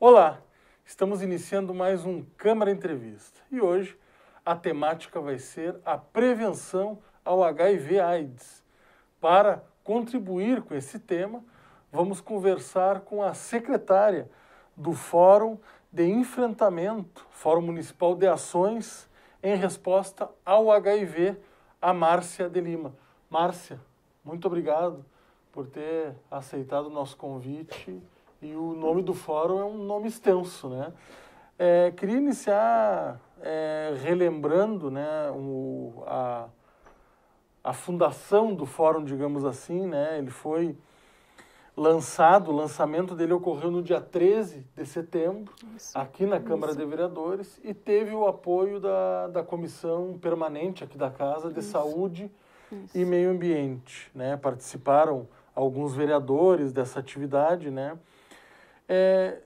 Olá, estamos iniciando mais um Câmara Entrevista e hoje a temática vai ser a prevenção ao HIV/AIDS. Para contribuir com esse tema, vamos conversar com a secretária do Fórum de Enfrentamento, Fórum Municipal de Ações em resposta ao HIV, a Márcia de Lima. Márcia, muito obrigado por ter aceitado o nosso convite e o nome do fórum é um nome extenso, né? É, queria iniciar é, relembrando né, o, a, a fundação do fórum, digamos assim, né? Ele foi lançado, o lançamento dele ocorreu no dia 13 de setembro, isso, aqui na Câmara isso. de Vereadores, e teve o apoio da, da comissão permanente aqui da Casa de isso, Saúde e Meio Ambiente. Né? Participaram alguns vereadores dessa atividade, né? É,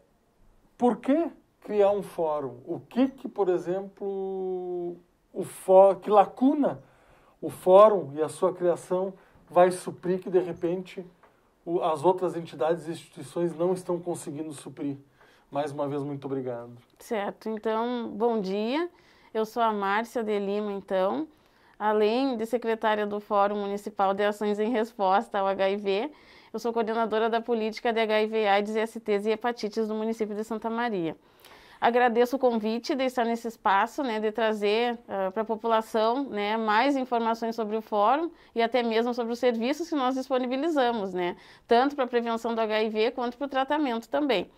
por que criar um fórum? O que que, por exemplo, o que lacuna o fórum e a sua criação vai suprir que, de repente, o, as outras entidades e instituições não estão conseguindo suprir? Mais uma vez, muito obrigado. Certo, então, bom dia. Eu sou a Márcia de Lima, então, além de secretária do Fórum Municipal de Ações em Resposta ao HIV, eu sou coordenadora da política de HIV, AIDS, STs e hepatites do município de Santa Maria. Agradeço o convite de estar nesse espaço, né, de trazer uh, ah, para a população né, mais informações sobre o fórum e até mesmo sobre os serviços que nós disponibilizamos, né, tanto para a prevenção do HIV quanto para o tratamento também.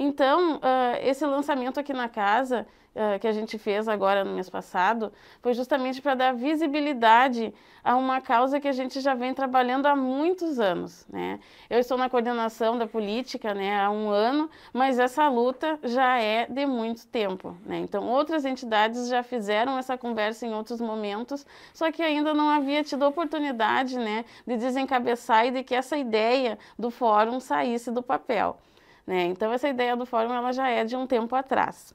Então, uh, esse lançamento aqui na casa, uh, que a gente fez agora no mês passado, foi justamente para dar visibilidade a uma causa que a gente já vem trabalhando há muitos anos. Né? Eu estou na coordenação da política né, há um ano, mas essa luta já é de muito tempo. Né? Então, outras entidades já fizeram essa conversa em outros momentos, só que ainda não havia tido oportunidade né, de desencabeçar e de que essa ideia do fórum saísse do papel. Né? Então, essa ideia do fórum ela já é de um tempo atrás.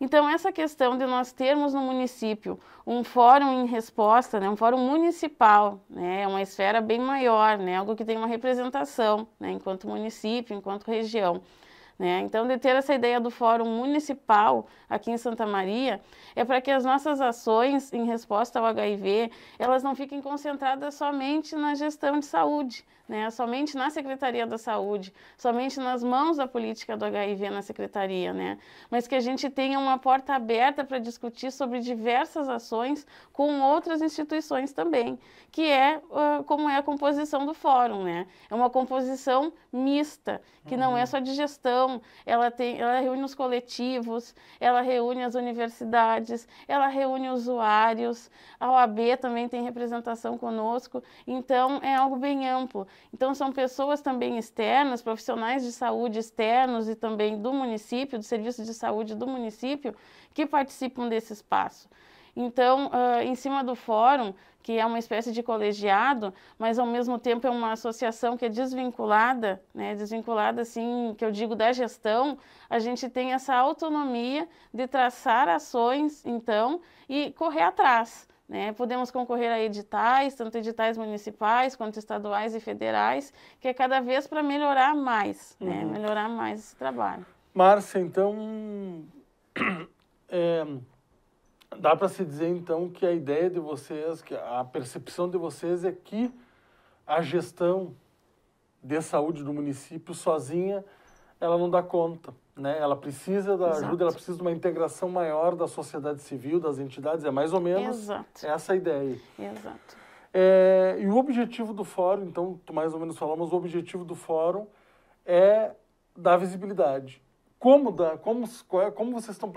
Então, essa questão de nós termos no município um fórum em resposta, né, um fórum municipal, né, é uma esfera bem maior, né, algo que tem uma representação né, enquanto município, enquanto região. Né? Então, de ter essa ideia do Fórum Municipal aqui em Santa Maria, é para que as nossas ações em resposta ao HIV, elas não fiquem concentradas somente na gestão de saúde, né? somente na Secretaria da Saúde, somente nas mãos da política do HIV na Secretaria, né? mas que a gente tenha uma porta aberta para discutir sobre diversas ações com outras instituições também, que é uh, como é a composição do Fórum. Né? É uma composição mista, que uhum. não é uhum. só de gestão, educação, ela, tem, ela reúne os coletivos, ela reúne as universidades, ela reúne usuários, a OAB também tem representação conosco, então é algo bem amplo. Então são pessoas também externas, profissionais de saúde externos e também do município, do serviço de saúde do município, que participam desse espaço. Então, uh, em cima do fórum, que é uma espécie de colegiado, mas ao mesmo tempo é uma associação que é desvinculada, né, desvinculada assim, que eu digo da gestão, a gente tem essa autonomia de traçar ações, então, e correr atrás. Né? Podemos concorrer a editais, tanto editais municipais quanto estaduais e federais, que é cada vez para melhorar mais, né? uhum. né? melhorar mais esse trabalho. Márcia, então, é Dá para se dizer, então, que a ideia de vocês, que a percepção de vocês é que a gestão de saúde do município sozinha, ela não dá conta. Né? Ela precisa da Exato. ajuda, ela precisa de uma integração maior da sociedade civil, das entidades, é mais ou menos Exato. essa a ideia. Exato. É, e o objetivo do fórum, então, tu mais ou menos falamos, o objetivo do fórum é dar visibilidade. Como, dá, como, é, como vocês estão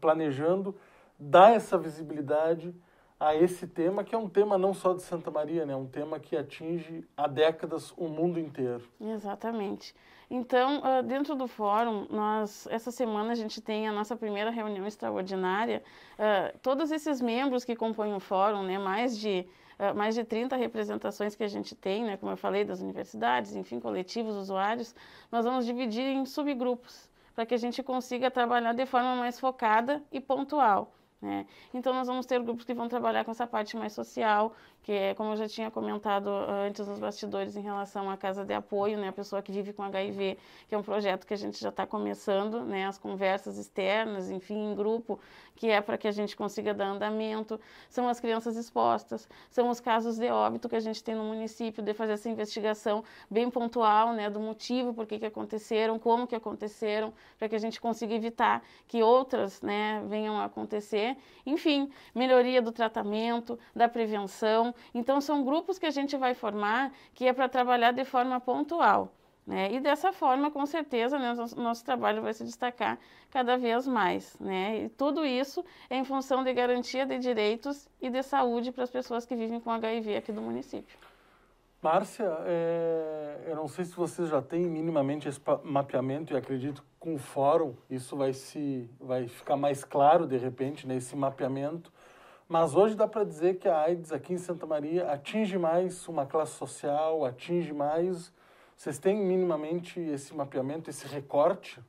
planejando dar essa visibilidade a esse tema, que é um tema não só de Santa Maria, né? É um tema que atinge há décadas o mundo inteiro. Exatamente. Então, ah, dentro do fórum, nós essa semana a gente tem a nossa primeira reunião extraordinária. Ah, todos esses membros que compõem o fórum, né, mais de ah, mais de 30 representações que a gente tem, né, como eu falei, das universidades, enfim, coletivos, usuários, nós vamos dividir em subgrupos para que a gente consiga trabalhar de forma mais focada e pontual né? Então nós vamos ter grupos que vão trabalhar com essa parte mais social, que é como eu já tinha comentado ah, antes nos bastidores em relação à casa de apoio, né, a pessoa que vive com HIV, que é um projeto que a gente já está começando, né, as conversas externas, enfim, em grupo, que é para que a gente consiga dar andamento, são as crianças expostas, são os casos de óbito que a gente tem no município, de fazer essa investigação bem pontual, né, do motivo por que que aconteceram, como que aconteceram, para que a gente consiga evitar que outras, né, venham a acontecer, enfim, melhoria do tratamento, da prevenção, então, são grupos que a gente vai formar que é para trabalhar de forma pontual. Né? E dessa forma, com certeza, né, nosso, nosso trabalho vai se destacar cada vez mais. Né? E tudo isso é em função de garantia de direitos e de saúde para as pessoas que vivem com HIV aqui do município. Márcia, é, eu não sei se vocês já têm minimamente esse mapeamento e acredito que com o fórum isso vai, se, vai ficar mais claro de repente, nesse né, mapeamento mas hoje dá para dizer que a AIDS aqui em Santa Maria atinge mais uma classe social, atinge mais. Vocês têm minimamente esse mapeamento, esse recorte?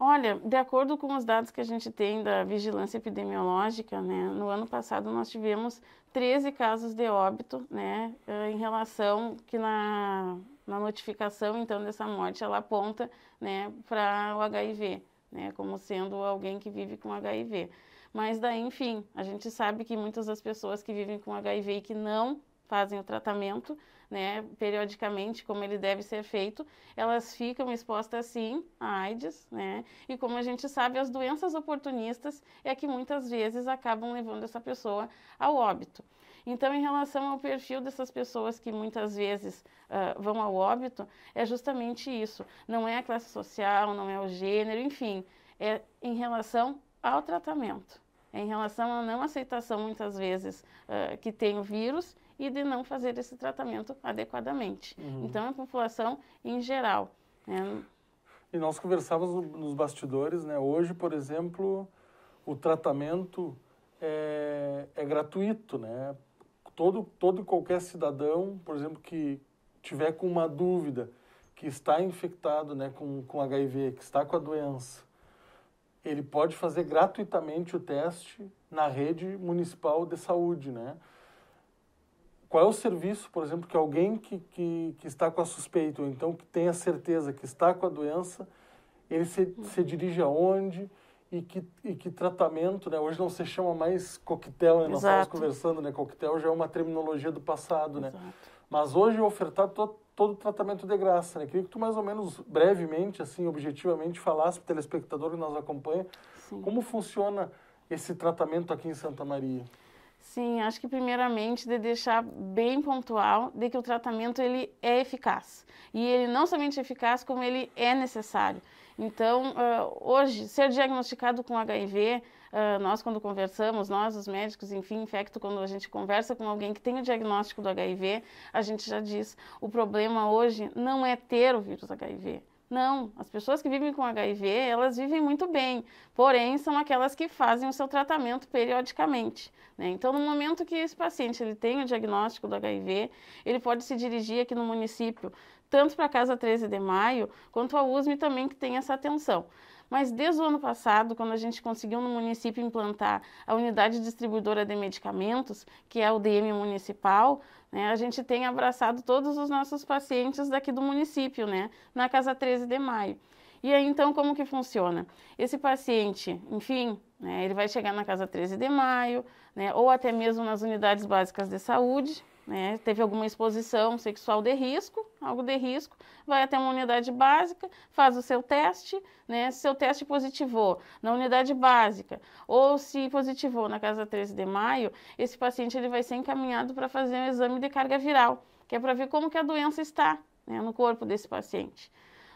Olha, de acordo com os dados que a gente tem da vigilância epidemiológica, né, no ano passado nós tivemos 13 casos de óbito, né, eh, em relação que na, na notificação então dessa morte ela aponta, né, para o HIV, né, como sendo alguém que vive com HIV. Mas daí, enfim, a gente sabe que muitas das pessoas que vivem com HIV e que não fazem o tratamento, né, periodicamente, como ele deve ser feito, elas ficam expostas sim à AIDS, né? E como a gente sabe, as doenças oportunistas é que muitas vezes acabam levando essa pessoa ao óbito. Então, em relação ao perfil dessas pessoas que muitas vezes uh, vão ao óbito, é justamente isso. Não é a classe social, não é o gênero, enfim, é em relação ao tratamento em relação à não aceitação, muitas vezes, uh, que tem o vírus e de não fazer esse tratamento adequadamente. Uhum. Então, a população em geral. Né? E nós conversávamos nos bastidores, né? Hoje, por exemplo, o tratamento é, é gratuito, né? Todo, todo qualquer cidadão, por exemplo, que tiver com uma dúvida, que está infectado né, com, com HIV, que está com a doença, ele pode fazer gratuitamente o teste na rede municipal de saúde, né? Qual é o serviço, por exemplo, que alguém que, que, que está com a suspeita, ou então que tenha certeza que está com a doença, ele se, se dirige aonde e que, e que tratamento, né? Hoje não se chama mais coquetel, né? Nós estamos conversando, né? Coquetel já é uma terminologia do passado, né? Mas hoje é ofertado todo o tratamento de graça, né? Queria que tu mais ou menos brevemente, assim, objetivamente, falasse para o telespectador que nos acompanha Sim. como funciona esse tratamento aqui em Santa Maria. Sim, acho que primeiramente de deixar bem pontual de que o tratamento ele é eficaz. E ele não somente é eficaz, como ele é necessário. Então, hoje, ser diagnosticado com HIV ah, nós, quando conversamos, nós, os médicos, enfim, infecto, quando a gente conversa com alguém que tem o diagnóstico do HIV, a gente já diz: o problema hoje não é ter o vírus HIV. Não, as pessoas que vivem com HIV, elas vivem muito bem, porém são aquelas que fazem o seu tratamento periodicamente. Né? Então, no momento que esse paciente ele tem o diagnóstico do HIV, ele pode se dirigir aqui no município, tanto para a Casa 13 de Maio, quanto a USM também, que tem essa atenção. Mas desde o ano passado, quando a gente conseguiu no município implantar a unidade distribuidora de medicamentos, que é o DM municipal, né, a gente tem abraçado todos os nossos pacientes daqui do município, né, na Casa 13 de Maio. E aí, então, como que funciona? Esse paciente, enfim, né, ele vai chegar na Casa 13 de Maio, né, ou até mesmo nas unidades básicas de saúde, né? Teve alguma exposição sexual de risco, algo de risco, vai até uma unidade básica, faz o seu teste, né? Se seu teste positivou na unidade básica ou se positivou na casa 13 de maio, esse paciente ele vai ser encaminhado para fazer um exame de carga viral, que é para ver como que a doença está né, no corpo desse paciente.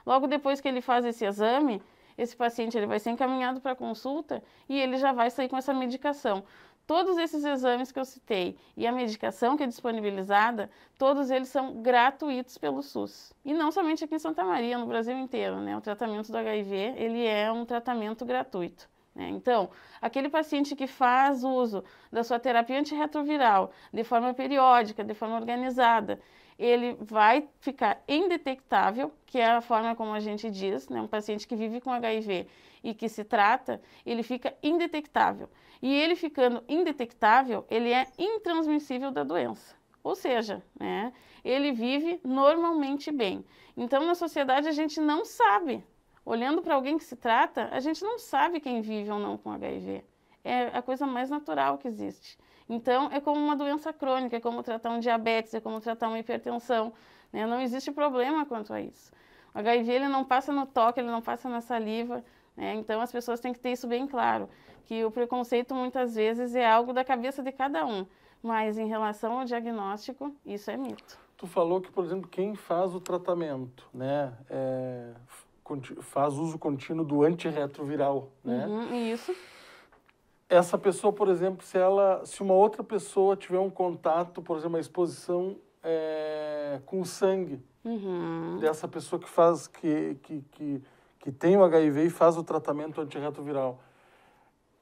Logo depois que ele faz esse exame, esse paciente ele vai ser encaminhado para consulta e ele já vai sair com essa medicação, todos esses exames que eu citei e a medicação que é disponibilizada, todos eles são gratuitos pelo SUS. E não somente aqui em Santa Maria, no Brasil inteiro, né? O tratamento do HIV, ele é um tratamento gratuito. Né? Então, aquele paciente que faz uso da sua terapia antirretroviral de forma periódica, de forma organizada, ele vai ficar indetectável, que é a forma como a gente diz, né? Um paciente que vive com HIV e que se trata, ele fica indetectável. E ele ficando indetectável, ele é intransmissível da doença. Ou seja, né, ele vive normalmente bem. Então, na sociedade, a gente não sabe. Olhando para alguém que se trata, a gente não sabe quem vive ou não com HIV. É a coisa mais natural que existe. Então, é como uma doença crônica, é como tratar um diabetes, é como tratar uma hipertensão. Né? Não existe problema quanto a isso. O HIV ele não passa no toque, ele não passa na saliva. Né? Então, as pessoas têm que ter isso bem claro, que o preconceito muitas vezes é algo da cabeça de cada um. Mas em relação ao diagnóstico, isso é mito. Tu falou que, por exemplo, quem faz o tratamento, né, é, faz uso contínuo do antirretroviral, né? Uhum, isso essa pessoa, por exemplo, se ela, se uma outra pessoa tiver um contato, por exemplo, uma exposição é, com sangue uhum. dessa pessoa que faz que, que, que, que tem o HIV e faz o tratamento antirretroviral,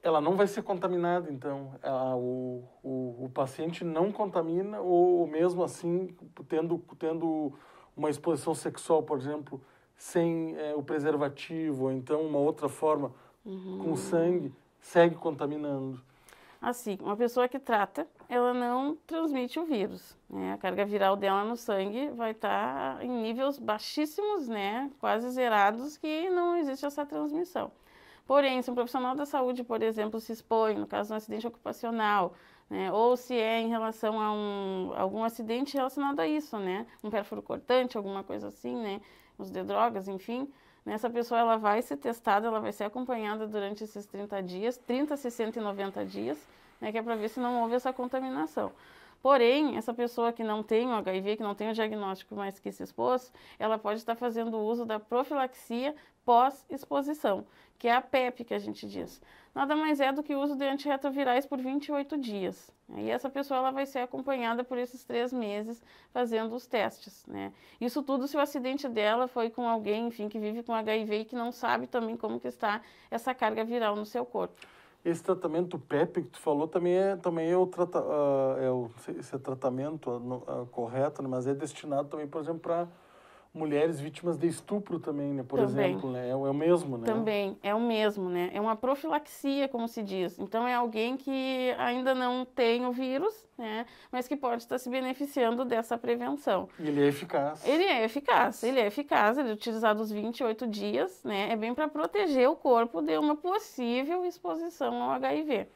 ela não vai ser contaminada, então. Ela, o, o, o, paciente não contamina, ou, mesmo assim, tendo, tendo uma exposição sexual, por exemplo, sem é, o preservativo, ou então uma outra forma uhum. com sangue, segue contaminando. Assim, uma pessoa que trata, ela não transmite o vírus. Né? A carga viral dela no sangue vai estar tá em níveis baixíssimos, né? quase zerados, que não existe essa transmissão. Porém, se um profissional da saúde, por exemplo, se expõe, no caso de um acidente ocupacional, né? ou se é em relação a um, algum acidente relacionado a isso, né? um perfuro cortante, alguma coisa assim, né? uso de drogas, enfim, essa pessoa ela vai ser testada, ela vai ser acompanhada durante esses 30 dias, 30, 60 e 90 dias, né, que é para ver se não houve essa contaminação. Porém, essa pessoa que não tem o HIV, que não tem o diagnóstico, mas que se expôs, ela pode estar fazendo uso da profilaxia pós-exposição, que é a PEP que a gente diz. Nada mais é do que o uso de antirretrovirais por 28 dias. E essa pessoa ela vai ser acompanhada por esses três meses fazendo os testes. Né? Isso tudo se o acidente dela foi com alguém, enfim, que vive com HIV e que não sabe também como que está essa carga viral no seu corpo. Esse tratamento PEP que tu falou também é, também é, o, trata, uh, é o, esse é tratamento uh, uh, correto, né? mas é destinado também, por exemplo, para mulheres vítimas de estupro também, né? Por também. exemplo, né? É, é o mesmo, né? Também, é o mesmo, né? É uma profilaxia, como se diz. Então, é alguém que ainda não tem o vírus, né? Mas que pode estar se beneficiando dessa prevenção. E ele é eficaz. Ele é eficaz, ele é eficaz. Ele é utilizado os 28 dias, né? É bem para proteger o corpo de uma possível exposição ao HIV.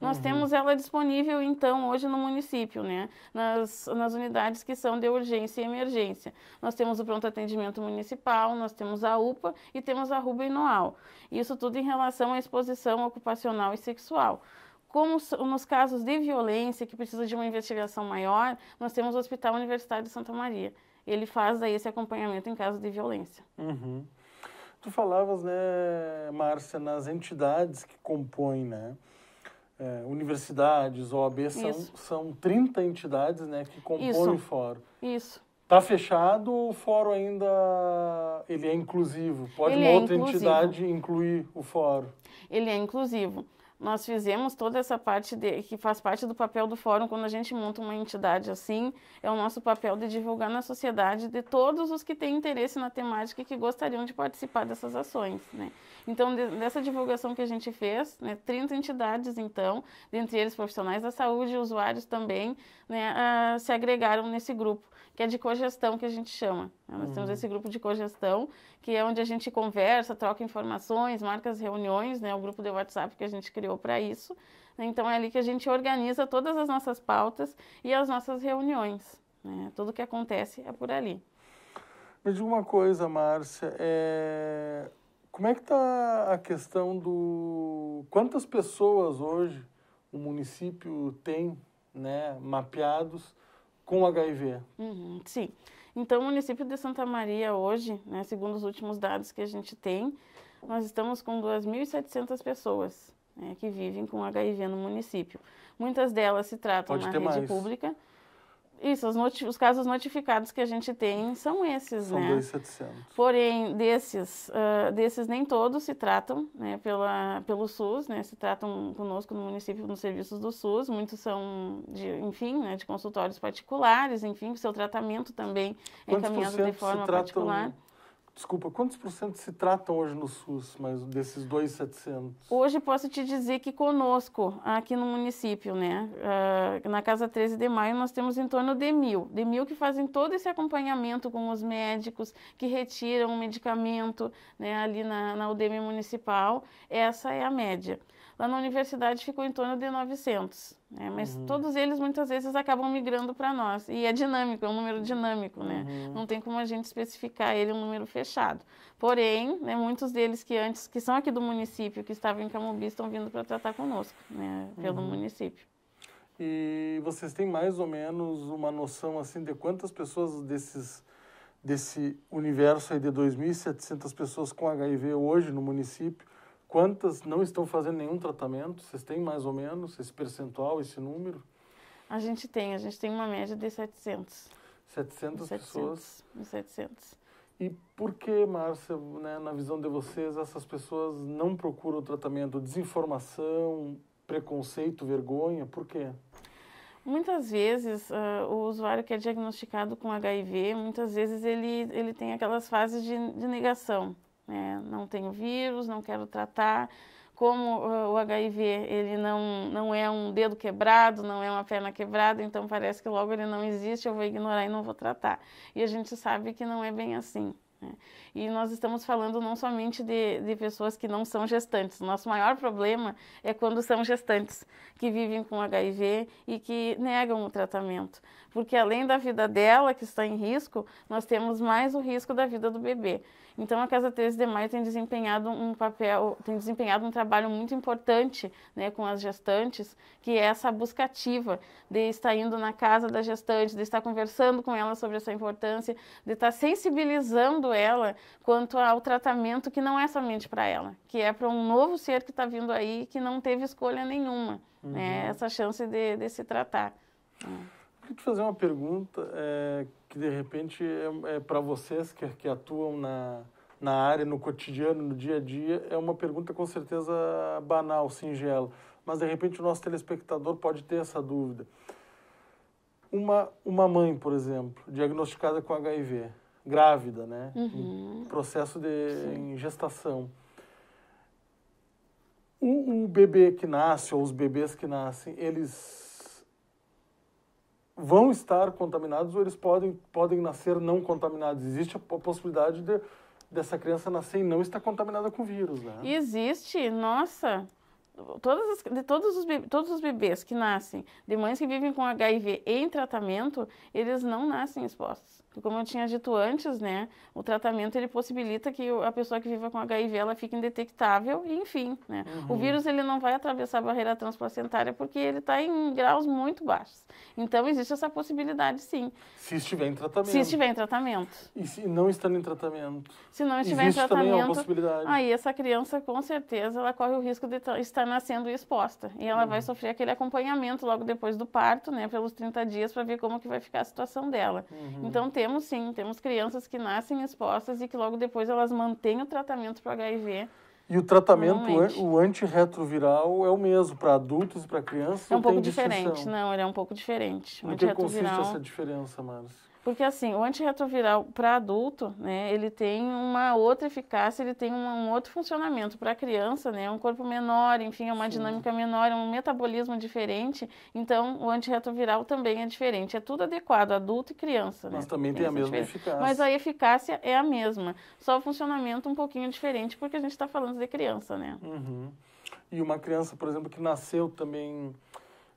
Nós uhum. temos ela disponível, então, hoje no município, né? Nas, nas unidades que são de urgência e emergência. Nós temos o pronto atendimento municipal, nós temos a UPA e temos a Rubinoal. Isso tudo em relação à exposição ocupacional e sexual. Como nos casos de violência, que precisa de uma investigação maior, nós temos o Hospital Universitário de Santa Maria. Ele faz daí esse acompanhamento em caso de violência. Uhum. Tu falavas, né, Márcia, nas entidades que compõem, né? é, universidades, OAB, são, são 30 entidades né, que compõem Isso. o fórum. Isso. Está fechado ou o fórum ainda ele é inclusivo? Pode ele uma é outra inclusivo. entidade incluir o fórum? Ele é inclusivo nós fizemos toda essa parte de, que faz parte do papel do fórum quando a gente monta uma entidade assim, é o nosso papel de divulgar na sociedade de todos os que têm interesse na temática e que gostariam de participar dessas ações, né? Então, de, dessa divulgação que a gente fez, né, 30 entidades então, dentre eles profissionais da saúde e usuários também, né, ah, se agregaram nesse grupo, que é de cogestão que a gente chama. Né, nós uhum. temos hum. esse grupo de cogestão, que é onde a gente conversa, troca informações, marca as reuniões, né, o grupo de WhatsApp que a gente criou criou para isso. Né? Então é ali que a gente organiza todas as nossas pautas e as nossas reuniões. Né? Tudo que acontece é por ali. Me diga uma coisa, Márcia, é... como é que está a questão do... Quantas pessoas hoje o município tem né, mapeados com HIV? Uhum, sim. Então, o município de Santa Maria hoje, né, segundo os últimos dados que a gente tem, nós estamos com 2.700 pessoas né, que vivem com HIV no município. Muitas delas se tratam Pode na rede mais. pública. Isso, os, os, casos notificados que a gente tem são esses, são né? 2.700. Porém, desses, uh, desses nem todos se tratam né, pela, pelo SUS, né? Se tratam conosco no município, nos serviços do SUS. Muitos são, de, enfim, né, de consultórios particulares, enfim, o seu tratamento também é encaminhado de forma particular. Desculpa, quantos por cento se tratam hoje no SUS, mas desses 2.700? Hoje posso te dizer que conosco, aqui no município, né, eh, na Casa 13 de Maio, nós temos em torno de mil. De mil que fazem todo esse acompanhamento com os médicos, que retiram o medicamento né, ali na, na UDM municipal. Essa é a média. Lá na universidade ficou em torno de 900. Né? Mas uhum. todos eles muitas vezes acabam migrando para nós. E é dinâmico, é um número dinâmico, né? Uhum. Não tem como a gente especificar ele um número fechado. Porém, né, muitos deles que antes, que são aqui do município, que estavam em Camubi, estão vindo para tratar conosco, né? Pelo uhum. município. E vocês têm mais ou menos uma noção, assim, de quantas pessoas desses desse universo aí de 2.700 pessoas com HIV hoje no município Quantas não estão fazendo nenhum tratamento? Vocês têm mais ou menos esse percentual, esse número? A gente tem, a gente tem uma média de 700. 700, 700 pessoas. 700. E por que, Márcia, né, na visão de vocês, essas pessoas não procuram tratamento? Desinformação, preconceito, vergonha, por quê? Muitas vezes uh, o usuário que é diagnosticado com HIV, muitas vezes ele, ele tem aquelas fases de, de negação. Né? Não tenho vírus, não quero tratar. Como ah, o HIV, ele não, não é um dedo quebrado, não é uma perna quebrada, então parece que logo ele não existe, eu vou ignorar e não vou tratar. E a gente sabe que não é bem assim. Né? E nós estamos falando não somente de, de pessoas que não são gestantes. Nosso maior problema é quando são gestantes que vivem com HIV e que negam o tratamento porque além da vida dela, que está em risco, nós temos mais o risco da vida do bebê. Então, a Casa 13 de Maio tem desempenhado um papel, tem desempenhado um trabalho muito importante né, com as gestantes, que é essa busca ativa de estar indo na casa da gestante, de estar conversando com ela sobre essa importância, de estar sensibilizando ela quanto ao tratamento que não é somente para ela, que é para um novo ser que está vindo aí que não teve escolha nenhuma, né, uhum. né, essa chance de, de se tratar. Uhum queria te fazer uma pergunta é, que, de repente, é, é para vocês que, que atuam na, na área, no cotidiano, no dia a dia, é uma pergunta com certeza banal, singela, mas, de repente, o nosso telespectador pode ter essa dúvida. Uma, uma mãe, por exemplo, diagnosticada com HIV, grávida, né? Uhum. Processo de em gestação. O, o bebê que nasce, ou os bebês que nascem, eles vão estar contaminados ou eles podem, podem nascer não contaminados. Existe a possibilidade de, dessa criança nascer e não estar contaminada com vírus, né? Existe, nossa. Todas as, de todos os, todos os bebês que nascem de mães que vivem com HIV em tratamento, eles não nascem expostos como eu tinha dito antes, né, o tratamento ele possibilita que a pessoa que viva com HIV ela fique indetectável e enfim, né? Uhum. O vírus ele não vai atravessar a barreira transplacentária porque ele está em graus muito baixos. Então existe essa possibilidade, sim. Se estiver em tratamento. Se estiver em tratamento. E se não estando em tratamento. Se não estiver existe em tratamento. Também é uma possibilidade. Aí essa criança com certeza ela corre o risco de tá, estar nascendo exposta e ela uhum. vai sofrer aquele acompanhamento logo depois do parto, né, pelos 30 dias para ver como que vai ficar a situação dela. Uhum. Então temos sim, temos crianças que nascem expostas e que logo depois elas mantêm o tratamento para HIV. E o tratamento, o antirretroviral é o mesmo para adultos e para crianças? É um pouco diferente, não, ele é um pouco diferente. O em que consiste essa diferença, Márcio? Porque assim, o antirretroviral para adulto, né, ele tem uma outra eficácia, ele tem um, um outro funcionamento. Para criança, né, é um corpo menor, enfim, é uma Sim. dinâmica menor, é um metabolismo diferente. Então, o antirretroviral também é diferente. É tudo adequado, adulto e criança. Né. Mas né? também tem, tem a é mesma diferença. eficácia. Mas a eficácia é a mesma, só o funcionamento um pouquinho diferente, porque a gente está falando de criança, né? Uhum. E uma criança, por exemplo, que nasceu também,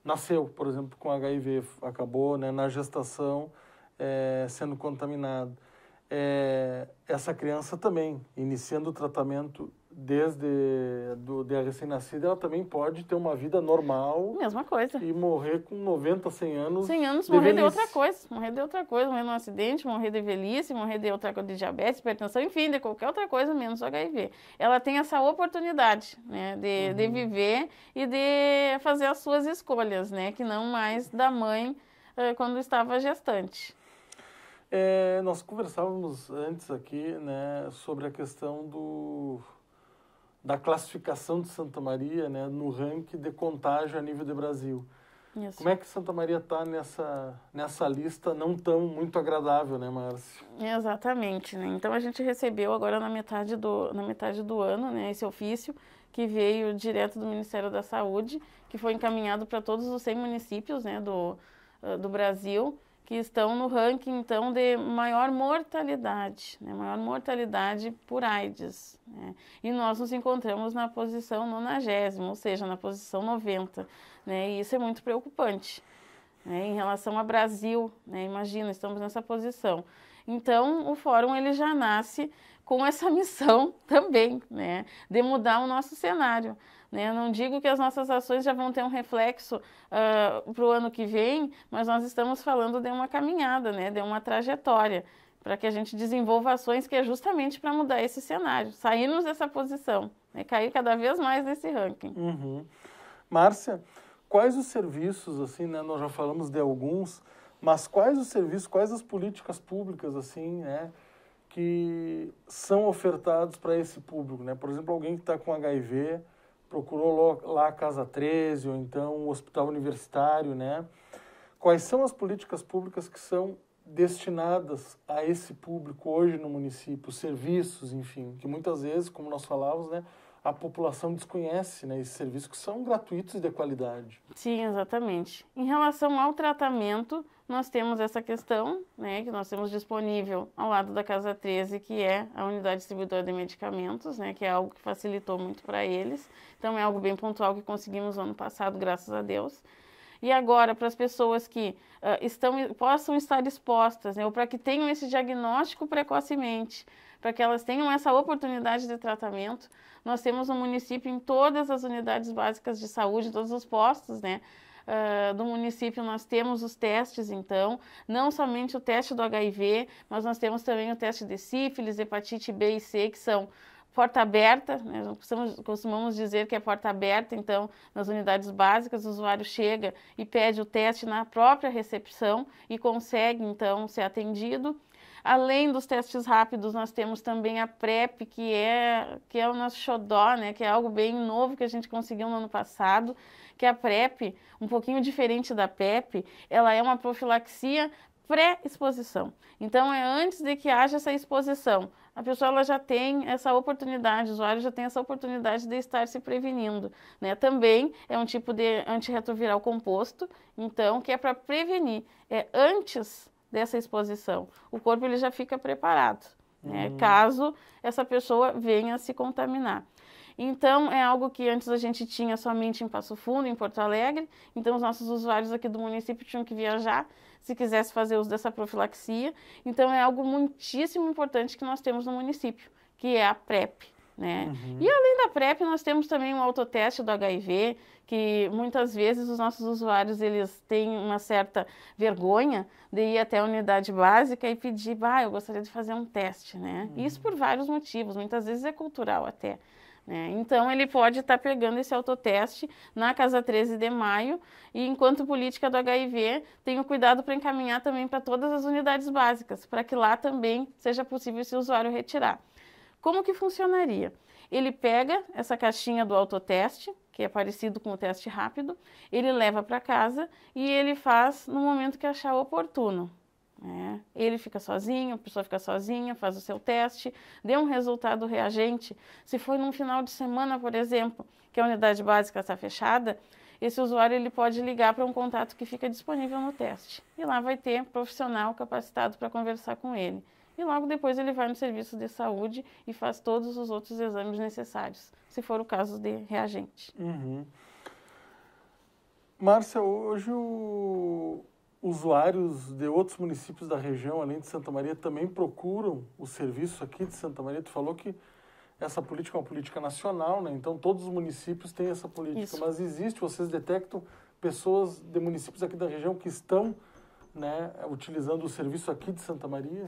nasceu, por exemplo, com HIV, acabou né, na gestação é, sendo contaminado. É, essa criança também, iniciando o tratamento desde do, de recém-nascida, ela também pode ter uma vida normal. Mesma coisa. E morrer com 90, 100 anos. 100 anos, de morrer velhice. de outra coisa. Morrer de outra coisa, morrer num acidente, morrer de velhice, morrer de outra coisa, de diabetes, hipertensão, enfim, de qualquer outra coisa, menos HIV. Ela tem essa oportunidade, né, de, uhum. de viver e de fazer as suas escolhas, né, que não mais da mãe eh, quando estava gestante. É, nós conversávamos antes aqui né, sobre a questão do, da classificação de Santa Maria né, no ranking de contágio a nível de Brasil. Isso. Como é que Santa Maria está nessa, nessa lista não tão muito agradável, né, Márcio? Exatamente, né? Então a gente recebeu agora na metade do, na metade do ano né, esse ofício que veio direto do Ministério da Saúde, que foi encaminhado para todos os 100 municípios né, do, do Brasil, que estão no ranking então de maior mortalidade, né? maior mortalidade por AIDS. Né? E nós nos encontramos na posição 90, ou seja, na posição 90. Né? E isso é muito preocupante. Né? Em relação ao Brasil, né? imagina, estamos nessa posição. Então, o fórum ele já nasce com essa missão também, né? de mudar o nosso cenário. Né? Não digo que as nossas ações já vão ter um reflexo uh, ah, para o ano que vem, mas nós estamos falando de uma caminhada, né? de uma trajetória, para que a gente desenvolva ações que é justamente para mudar esse cenário, sairmos dessa posição, né? cair cada vez mais nesse ranking. Uhum. Márcia, quais os serviços, assim, né? nós já falamos de alguns, mas quais os serviços, quais as políticas públicas, assim, né? que são ofertados para esse público, né? Por exemplo, alguém que está com HIV, procurou lá a Casa 13 ou então o Hospital Universitário, né? Quais são as políticas públicas que são destinadas a esse público hoje no município, serviços, enfim, que muitas vezes, como nós falávamos, né, a população desconhece, né? Esses serviços que são gratuitos e de qualidade. Sim, exatamente. Em relação ao tratamento, nós temos essa questão, né, que nós temos disponível ao lado da Casa 13, que é a unidade distribuidora de medicamentos, né, que é algo que facilitou muito para eles. Então é algo bem pontual que conseguimos ano passado, graças a Deus. E agora, para as pessoas que uh, estão, possam estar expostas, né, ou para que tenham esse diagnóstico precocemente, para que elas tenham essa oportunidade de tratamento. Nós temos no município, em todas as unidades básicas de saúde, em todos os postos, né? Uh, do município nós temos os testes, então, não somente o teste do HIV, mas nós temos também o teste de sífilis, hepatite B e C, que são porta aberta, né? costumamos, costumamos dizer que é porta aberta, então, nas unidades básicas, o usuário chega e pede o teste na própria recepção e consegue, então, ser atendido. Além dos testes rápidos, nós temos também a PrEP, que é, que é o nosso xodó, né? que é algo bem novo que a gente conseguiu no ano passado, que a PrEP, um pouquinho diferente da PEP, ela é uma profilaxia pré-exposição. Então, é antes de que haja essa exposição. A pessoa ela já tem essa oportunidade, o usuário já tem essa oportunidade de estar se prevenindo. Né? Também é um tipo de antirretroviral composto, então, que é para prevenir. É antes dessa exposição. O corpo ele já fica preparado, né, uhum. caso essa pessoa venha se contaminar. Então, é algo que antes a gente tinha somente em Passo Fundo, em Porto Alegre. Então, os nossos usuários aqui do município tinham que viajar se quisesse fazer uso dessa profilaxia. Então, é algo muitíssimo importante que nós temos no município, que é a PrEP. Né? Uhum. E além da PrEP, nós temos também um autoteste do HIV, que muitas vezes os nossos usuários eles têm uma certa vergonha de ir até a unidade básica e pedir, Bah eu gostaria de fazer um teste, né? Uhum. Isso por vários motivos, muitas vezes é cultural até. Né? Então, ele pode estar tá pegando esse autoteste na Casa 13 de Maio e, enquanto política do HIV, tenho cuidado para encaminhar também para todas as unidades básicas, para que lá também seja possível esse usuário retirar. Como que funcionaria? Ele pega essa caixinha do autoteste, que é parecido com o teste rápido, ele leva para casa e ele faz no momento que achar oportuno. Né? Ele fica sozinho, a pessoa fica sozinha, faz o seu teste, dê um resultado reagente. Se for num final de semana, por exemplo, que a unidade básica está fechada, esse usuário ele pode ligar para um contato que fica disponível no teste. E lá vai ter profissional capacitado para conversar com ele e logo depois ele vai no serviço de saúde e faz todos os outros exames necessários, se for o caso de reagente. Uhum. Márcia, hoje o... usuários de outros municípios da região, além de Santa Maria, também procuram o serviço aqui de Santa Maria. Tu falou que essa política é uma política nacional, né? Então todos os municípios têm essa política, Isso. mas existe, vocês detectam pessoas de municípios aqui da região que estão né, utilizando o serviço aqui de Santa Maria?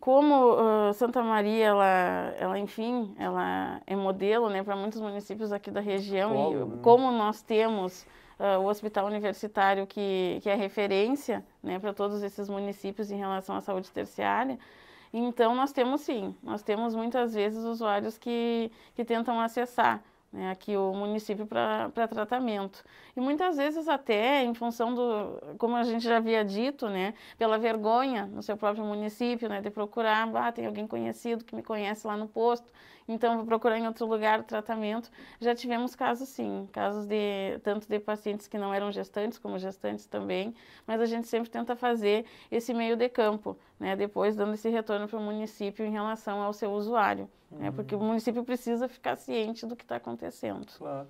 como uh, Santa Maria, ela, ela, enfim, ela é modelo né, para muitos municípios aqui da região, como, e, né? como nós temos uh, o hospital universitário que, que é referência né, para todos esses municípios em relação à saúde terciária, então nós temos sim, nós temos muitas vezes usuários que, que tentam acessar né, aqui o município para tratamento. E muitas vezes até em função do, como a gente já havia dito, né, pela vergonha no seu próprio município, né, de procurar, ah, tem alguém conhecido que me conhece lá no posto, então vou procurar em outro lugar o tratamento. Já tivemos casos sim, casos de tanto de pacientes que não eram gestantes como gestantes também, mas a gente sempre tenta fazer esse meio de campo, né, depois dando esse retorno para o município em relação ao seu usuário. Né? Porque o município precisa ficar ciente do que está acontecendo. Claro.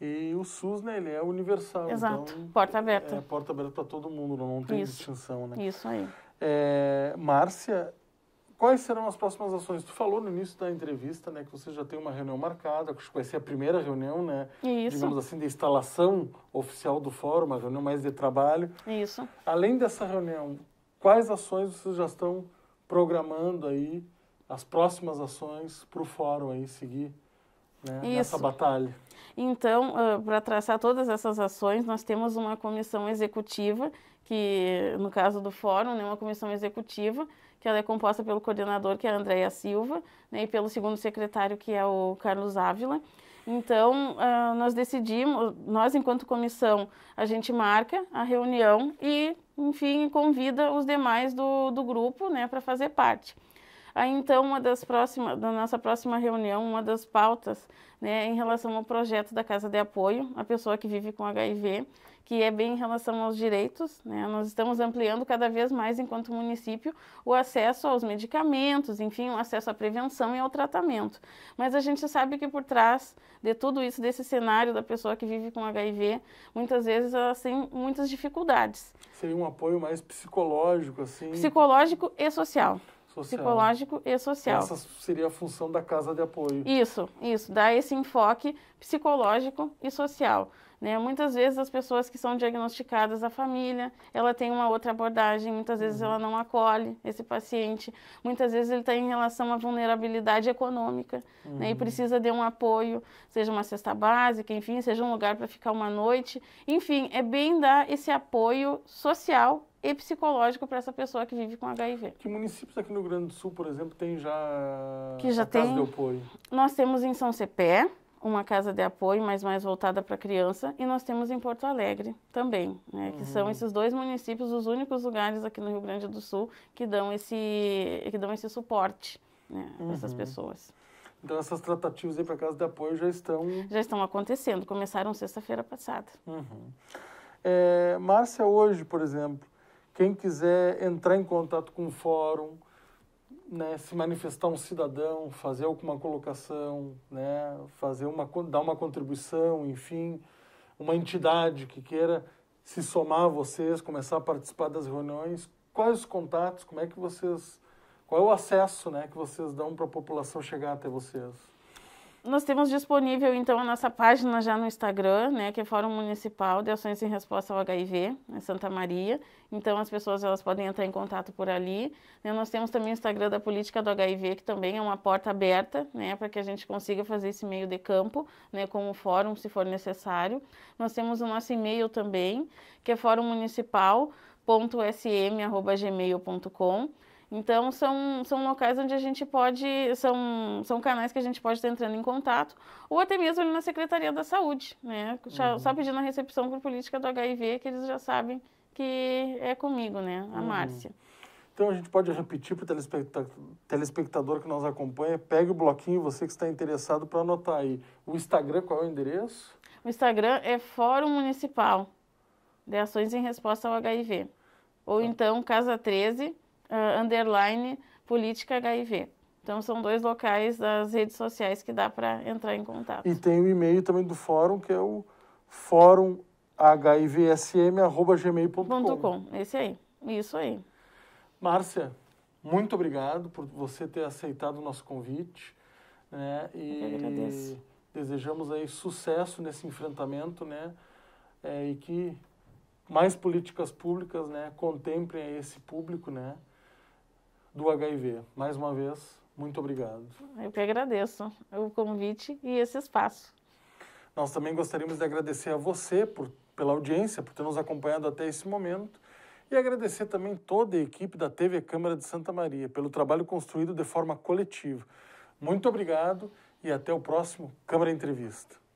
E o SUS, né, ele é universal. Então Exato, então, porta é, aberta. É porta aberta para todo mundo, não tem Isso. distinção, né? Isso aí. É, Márcia, quais serão as próximas ações? Tu falou no início da entrevista, né, que você já tem uma reunião marcada, que vai ser a primeira reunião, né? Isso. Digamos assim, de instalação oficial do fórum, uma reunião mais de trabalho. Isso. Além dessa reunião, quais ações vocês já estão programando aí as próximas ações para o fórum aí seguir né, nessa batalha. Então, uh, ah, para traçar todas essas ações, nós temos uma comissão executiva, que no caso do fórum, né, uma comissão executiva, que ela é composta pelo coordenador, que é a Andréia Silva, né, e pelo segundo secretário, que é o Carlos Ávila. Então, uh, nós decidimos, nós enquanto comissão, a gente marca a reunião e, enfim, convida os demais do, do grupo né, para fazer parte. Aí então, uma das próximas, da nossa próxima reunião, uma das pautas né, em relação ao projeto da Casa de Apoio, a pessoa que vive com HIV, que é bem em relação aos direitos. Né? Nós estamos ampliando cada vez mais, enquanto município, o acesso aos medicamentos, enfim, o acesso à prevenção e ao tratamento. Mas a gente sabe que por trás de tudo isso, desse cenário da pessoa que vive com HIV, muitas vezes ela tem muitas dificuldades. Seria um apoio mais psicológico, assim? Psicológico e social social. psicológico e social. Essa seria a função da casa de apoio. Isso, isso, dá esse enfoque psicológico e social. Né? Muitas vezes as pessoas que são diagnosticadas, a família, ela tem uma outra abordagem, muitas vezes uhum. ela não acolhe esse paciente, muitas vezes ele está em relação à vulnerabilidade econômica uhum. né? e uhum. precisa de um apoio, seja uma cesta básica, enfim, seja um lugar para ficar uma noite, enfim, é bem dar esse apoio social e psicológico para essa pessoa que vive com HIV. Que municípios aqui no Rio Grande do Sul, por exemplo, tem já que já tem. casa de apoio? Nós temos em São Cepé uma casa de apoio, mas mais voltada para criança, e nós temos em Porto Alegre também, né, que são uhum. esses dois municípios os únicos lugares aqui no Rio Grande do Sul que dão esse que dão esse suporte né, uhum. a essas pessoas. Então essas tratativas aí para casa de apoio já estão já estão acontecendo, começaram sexta-feira passada. Uhum. É, Márcia hoje, por exemplo, quem quiser entrar em contato com o fórum, né, se manifestar um cidadão, fazer alguma colocação, né, fazer uma, dar uma contribuição, enfim, uma entidade que queira se somar a vocês, começar a participar das reuniões, quais os contatos, como é que vocês, qual é o acesso, né, que vocês dão para a população chegar até vocês? nós temos disponível então a nossa página já no Instagram, né, que é Fórum Municipal de Ações em Resposta ao HIV, em Santa Maria. Então as pessoas elas podem entrar em contato por ali. Né, nós temos também o Instagram da Política do HIV, que também é uma porta aberta, né, para que a gente consiga fazer esse meio de campo, né, com o fórum se for necessário. Nós temos o nosso e-mail também, que é fórummunicipal.sm@gmail.com então, são, são locais onde a gente pode, são, são canais que a gente pode estar entrando em contato, ou até mesmo ali na Secretaria da Saúde, né? Uhum. Só pedindo a recepção por política do HIV, que eles já sabem que é comigo, né? A uhum. Márcia. Então, a gente pode repetir para o telespectador que nos acompanha, pegue o bloquinho, você que está interessado, para anotar aí. O Instagram, qual é o endereço? O Instagram é Fórum Municipal de Ações em Resposta ao HIV. Ou tá. então, Casa 13 uh, underline política HIV. Então são dois locais das redes sociais que dá para entrar em contato. E tem o e-mail também do fórum, que é o fórumhivsm.gmail.com. Esse aí, isso aí. Márcia, muito obrigado por você ter aceitado o nosso convite. Né? E Eu agradeço. desejamos aí sucesso nesse enfrentamento, né? É, e que mais políticas públicas, né, contemplem esse público, né? do HIV. Mais uma vez, muito obrigado. Eu que agradeço o convite e esse espaço. Nós também gostaríamos de agradecer a você por, pela audiência, por ter nos acompanhado até esse momento. E agradecer também toda a equipe da TV Câmara de Santa Maria pelo trabalho construído de forma coletiva. Muito obrigado e até o próximo Câmara Entrevista.